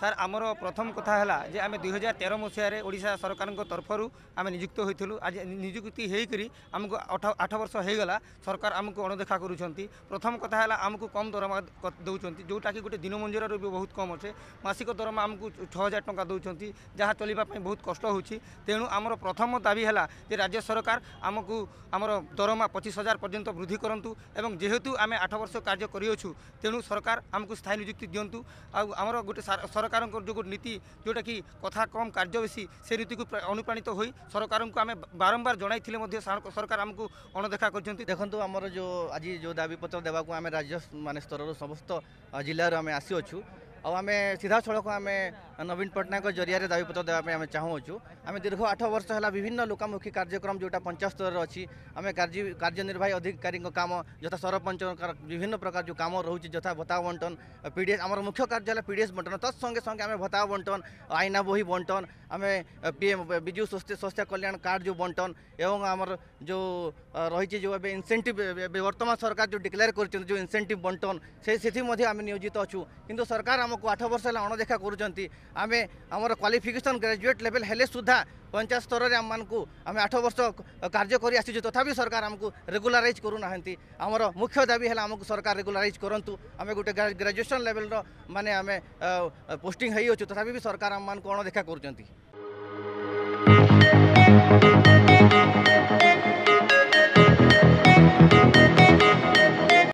sir ଆମର ପ୍ରଥମ କଥା ହେଲା ଯେ ଆମେ ଦୁଇ ହଜାର ତେର ମସିହାରେ ଓଡ଼ିଶା ସରକାରଙ୍କ ତରଫରୁ ଆମେ ନିଯୁକ୍ତ ହୋଇଥିଲୁ ଆଜି ନିଯୁକ୍ତି ହୋଇକରି ଆମକୁ ଆଠ ବର୍ଷ ହୋଇଗଲା ସରକାର ଆମକୁ ଅଣଦେଖା କରୁଛନ୍ତି ପ୍ରଥମ କଥା ହେଲା ଆମକୁ କମ୍ ଦରମା ଦେଉଛନ୍ତି ଯେଉଁଟାକି ଗୋଟେ ଦିନ ମଞ୍ଜୁରାରୁ ବି ବହୁତ କମ୍ ଅଛେ ମାସିକ ଦରମା ଆମକୁ ଛଅ ହଜାର ଟଙ୍କା ଦେଉଛନ୍ତି ଯାହା ଚଳିବା ପାଇଁ ବହୁତ କଷ୍ଟ ହେଉଛି ତେଣୁ ଆମର ପ୍ରଥମ ଦାବି ହେଲା ଯେ ରାଜ୍ୟ ସରକାର ଆମକୁ ଆମର ଦରମା ପଚିଶ ହଜାର ପର୍ଯ୍ୟନ୍ତ ବୃଦ୍ଧି କରନ୍ତୁ ଏବଂ ଯେହେତୁ ଆମେ ଆଠ ବର୍ଷ କାର୍ଯ୍ୟ କରିଅଛୁ ତେଣୁ ସରକାର ଆମକୁ ସ୍ଥାୟୀ ନିଯୁକ୍ତି ଦିଅନ୍ତୁ ଆଉ ଆମର ଗୋଟେ ସରକାର ସରକାରଙ୍କର ଯେଉଁ ନୀତି ଯେଉଁଟାକି କଥା କମ୍ କାର୍ଯ୍ୟ ବେଶୀ ସେ ନୀତିକୁ ଅନୁପ୍ରାଣିତ ହୋଇ ସରକାରଙ୍କୁ ଆମେ ବାରମ୍ବାର ଜଣାଇଥିଲେ ମଧ୍ୟ ସରକାର ଆମକୁ ଅଣଦେଖା କରିଛନ୍ତି ଦେଖନ୍ତୁ ଆମର ଯେଉଁ ଆଜି ଯେଉଁ ଦାବିପତ୍ର ଦେବାକୁ ଆମେ ରାଜ୍ୟ ମାନେ ସ୍ତରରୁ ସମସ୍ତ ଜିଲ୍ଲାରୁ ଆମେ ଆସିଅଛୁ ଆଉ ଆମେ ସିଧାସଳଖ ଆମେ নবীন পট্টনাক জরিয়ার দাবিপত্র দেওয়া আমি চাহুছু আমি দীর্ঘ আঠ বর্ষ হল বিভিন্ন লোকমুখী কার্যক্রম যেটা পঞ্চায়েত স্তরের অছি আমি কার্যনির্বাহী অধিকারী কাম যথা সরপঞ্চ বিভিন্ন প্রকার যে কাম রয়েছে যথা ভত্তা বন্টন পিডিএস আমার মুখ্য কার্য হল পিডিএস বন্টন তৎসঙ্গে সঙ্গে আমি ভত্তা বন্টন আইনা বহি বন্টন আমি পিএম বিজু স্বাস্থ্য কল্যাণ কার্ড যে বন্টন এবং আমার যে রয়েছে যে ইনসেটিভ বর্তমান সরকার যে ডিক্লেয়ার করছেন যে ইনসেটিভ বন্টন সেই সেটি আমি নিয়োজিত অছু কিন্তু সরকার আমার আঠ বর্ষ হল অণদেখা করছেন आम आम क्वाफिकेसन ग्राजुएट लेवल हेले सुधा पंचायत स्तर में आम आम आठ वर्ष कार्य कर तथा सरकार आमको रेगुलाइज करूना आमर मुख्य दाबी है आमको सरकार रेगुलाइज करूँ आम गोटे ग्राजुएसन लेवल मानने आम पोस्टिंग होती तथा सरकार आम मानक अणदेखा कर